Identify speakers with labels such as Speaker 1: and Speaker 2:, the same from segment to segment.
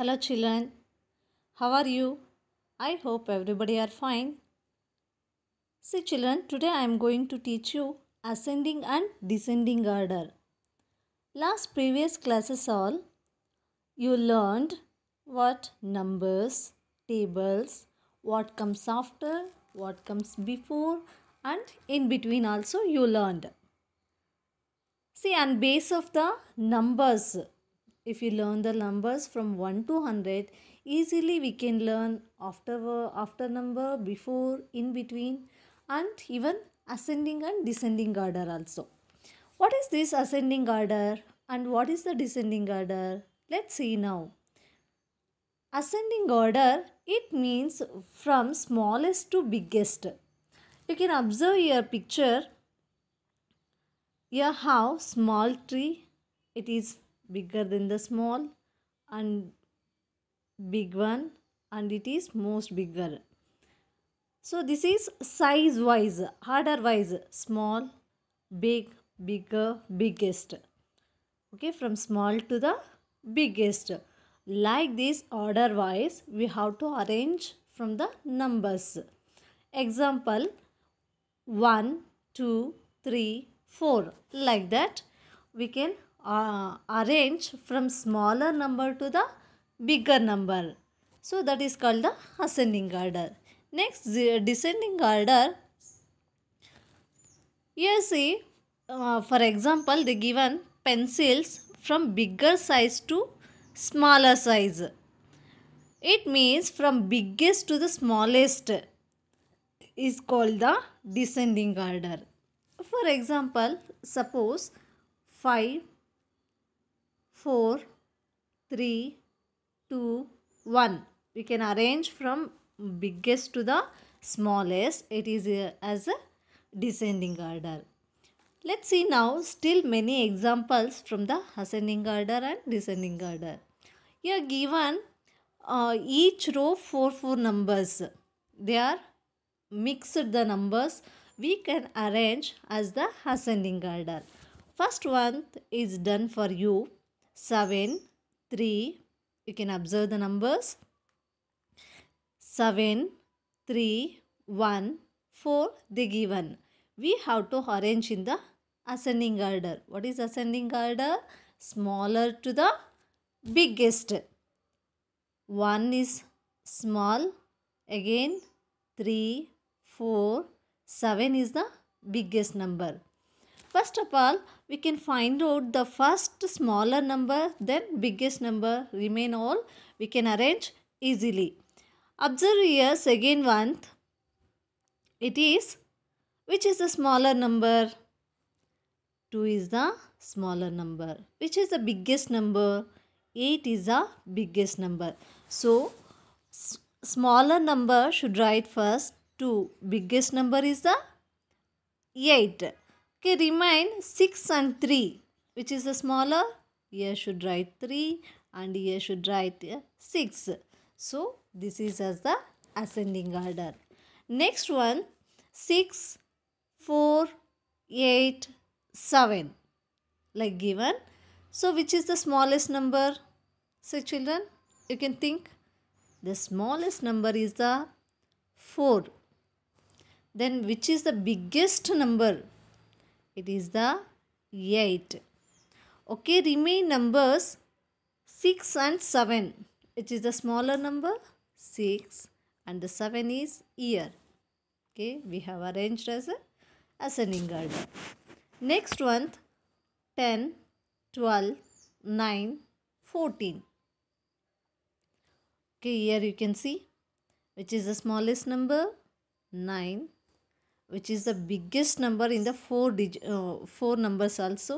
Speaker 1: Hello children, how are you? I hope everybody are fine. See children, today I am going to teach you ascending and descending order. Last previous classes all, you learned what numbers, tables, what comes after, what comes before and in between also you learned. See and base of the numbers if you learn the numbers from 1 to 100, easily we can learn after, after number, before, in between and even ascending and descending order also. What is this ascending order and what is the descending order? Let's see now. Ascending order, it means from smallest to biggest. You can observe your picture. Here how small tree, it is bigger than the small and big one and it is most bigger so this is size wise order wise small big bigger biggest okay from small to the biggest like this order wise we have to arrange from the numbers example 1 2 3 4 like that we can uh, from smaller number to the bigger number. So that is called the ascending order. Next descending order. You see uh, for example they given pencils from bigger size to smaller size. It means from biggest to the smallest is called the descending order. For example, suppose 5 4, 3, 2, 1. We can arrange from biggest to the smallest. It is uh, as a descending order. Let's see now still many examples from the ascending order and descending order. Here given uh, each row 4 4 numbers. They are mixed the numbers. We can arrange as the ascending order. First one is done for you. 7, 3. You can observe the numbers. 7, 3, 1, 4. They given. We have to arrange in the ascending order. What is ascending order? Smaller to the biggest. 1 is small. Again, 3, 4, 7 is the biggest number. First of all, we can find out the first smaller number then biggest number remain all we can arrange easily. Observe here second one. It is which is the smaller number? 2 is the smaller number. Which is the biggest number? 8 is the biggest number. So, smaller number should write first 2. Biggest number is the 8. Okay, remain 6 and 3. Which is the smaller? Here should write 3 and here should write 6. So, this is as the ascending order. Next one, 6, 4, 8, 7. Like given. So, which is the smallest number? So, children, you can think. The smallest number is the 4. Then, which is the biggest number? It is the 8. Okay, remain numbers 6 and 7. Which is the smaller number? 6 and the 7 is year. Okay, we have arranged as a ascending order. Next one 10, 12, 9, 14. Okay, here you can see which is the smallest number 9 which is the biggest number in the four digit uh, four numbers also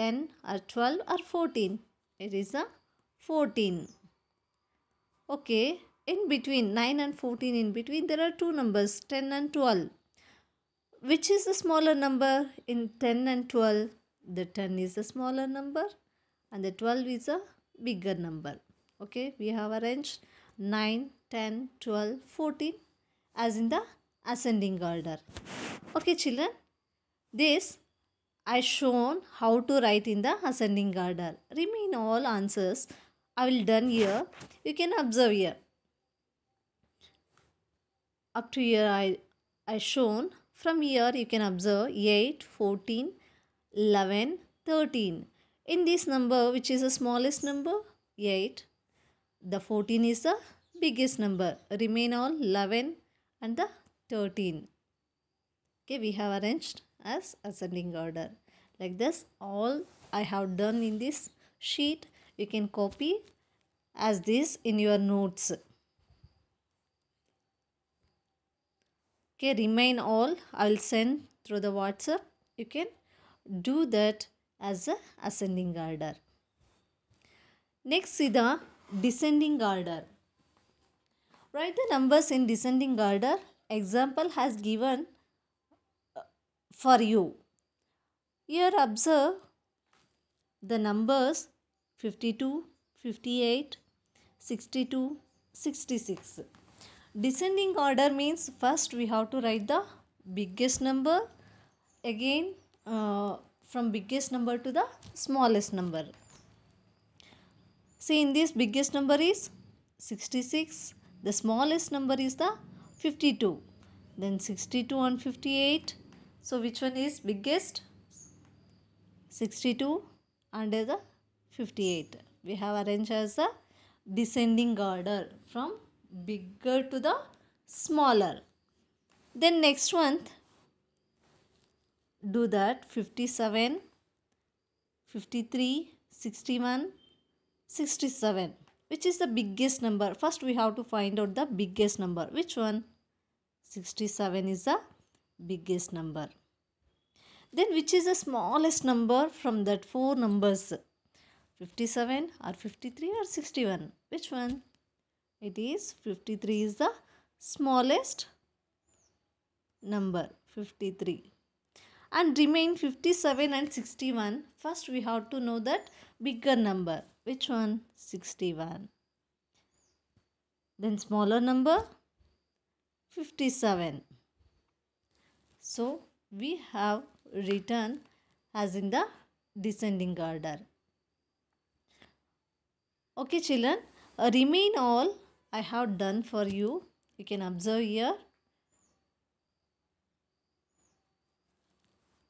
Speaker 1: 10 or 12 or 14 it is a 14 okay in between 9 and 14 in between there are two numbers 10 and 12 which is the smaller number in 10 and 12 the 10 is the smaller number and the 12 is a bigger number okay we have arranged 9 10 12 14 as in the ascending order. Okay children, this I shown how to write in the ascending order. Remain all answers I will done here. You can observe here. Up to here I, I shown. From here you can observe 8, 14, 11, 13. In this number which is the smallest number 8. The 14 is the biggest number. Remain all 11 and the 13 okay we have arranged as ascending order like this all I have done in this sheet you can copy as this in your notes okay remain all I will send through the whatsapp you can do that as a ascending order next see the descending order write the numbers in descending order example has given uh, for you. Here observe the numbers 52, 58, 62, 66. Descending order means first we have to write the biggest number again uh, from biggest number to the smallest number. See in this biggest number is 66, the smallest number is the 52 then 62 and 58 so which one is biggest 62 and the 58 we have arranged as a descending order from bigger to the smaller then next one do that 57 53 61 67 which is the biggest number first we have to find out the biggest number which one 67 is the biggest number. Then which is the smallest number from that four numbers? 57 or 53 or 61? Which one? It is 53 is the smallest number 53 and remain 57 and 61 first we have to know that bigger number which one 61 then smaller number 57. So, we have written as in the descending order. Okay children, uh, remain all I have done for you. You can observe here.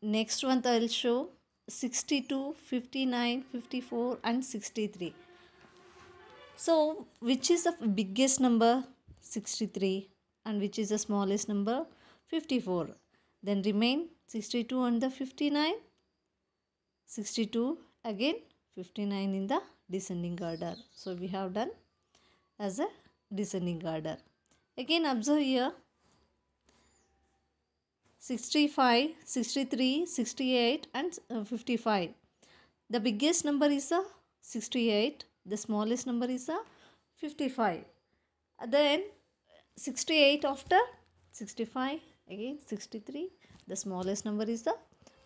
Speaker 1: Next one I will show 62, 59, 54 and 63. So which is the biggest number? 63 and which is the smallest number 54 then remain 62 and the 59 62 again 59 in the descending order so we have done as a descending order again observe here 65 63 68 and uh, 55 the biggest number is a 68 the smallest number is a 55 then 68 after 65 again 63 the smallest number is the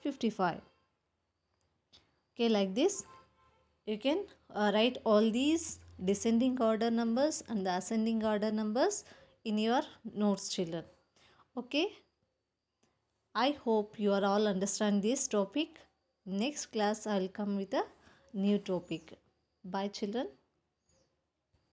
Speaker 1: 55 okay like this you can uh, write all these descending order numbers and the ascending order numbers in your notes children okay i hope you are all understand this topic next class i'll come with a new topic bye children